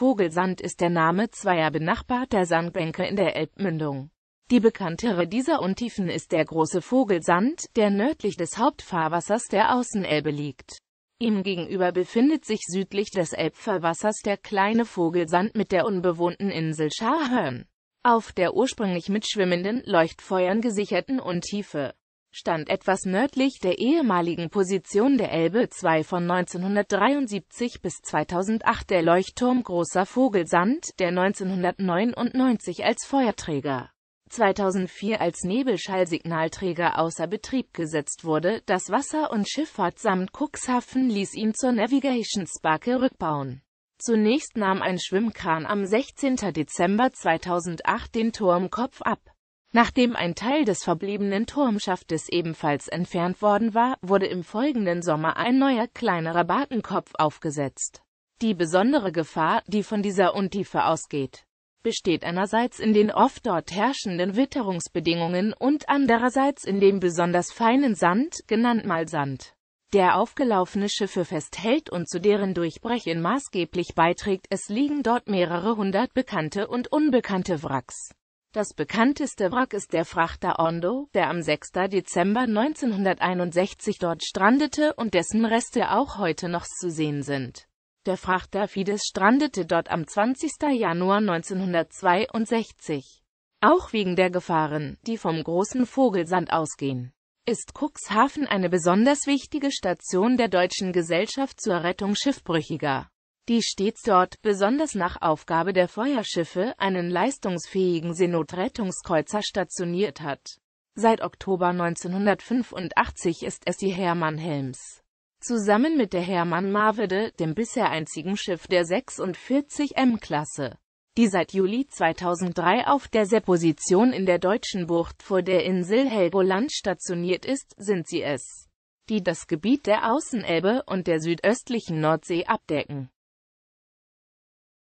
Vogelsand ist der Name zweier benachbarter Sandbänke in der Elbmündung. Die bekanntere dieser Untiefen ist der große Vogelsand, der nördlich des Hauptfahrwassers der Außenelbe liegt. Ihm gegenüber befindet sich südlich des Elbfahrwassers der kleine Vogelsand mit der unbewohnten Insel Scharhörn. Auf der ursprünglich mit schwimmenden, Leuchtfeuern gesicherten Untiefe stand etwas nördlich der ehemaligen Position der Elbe 2 von 1973 bis 2008 der Leuchtturm Großer Vogelsand, der 1999 als Feuerträger, 2004 als Nebelschallsignalträger außer Betrieb gesetzt wurde. Das Wasser- und Schifffahrt samt Cuxhaven ließ ihn zur Navigation Sparke rückbauen. Zunächst nahm ein Schwimmkran am 16. Dezember 2008 den Turmkopf ab. Nachdem ein Teil des verbliebenen Turmschaftes ebenfalls entfernt worden war, wurde im folgenden Sommer ein neuer, kleinerer Bakenkopf aufgesetzt. Die besondere Gefahr, die von dieser Untiefe ausgeht, besteht einerseits in den oft dort herrschenden Witterungsbedingungen und andererseits in dem besonders feinen Sand, genannt Malsand, der aufgelaufene Schiffe festhält und zu deren Durchbrechen maßgeblich beiträgt. Es liegen dort mehrere hundert bekannte und unbekannte Wracks. Das bekannteste Wrack ist der Frachter Ondo, der am 6. Dezember 1961 dort strandete und dessen Reste auch heute noch zu sehen sind. Der Frachter Fides strandete dort am 20. Januar 1962. Auch wegen der Gefahren, die vom großen Vogelsand ausgehen, ist Cuxhaven eine besonders wichtige Station der Deutschen Gesellschaft zur Rettung Schiffbrüchiger die stets dort, besonders nach Aufgabe der Feuerschiffe, einen leistungsfähigen Seenotrettungskreuzer stationiert hat. Seit Oktober 1985 ist es die Hermann Helms. Zusammen mit der Hermann Marvede, dem bisher einzigen Schiff der 46 M-Klasse, die seit Juli 2003 auf der Seeposition in der deutschen Bucht vor der Insel Helgoland stationiert ist, sind sie es, die das Gebiet der Außenelbe und der südöstlichen Nordsee abdecken.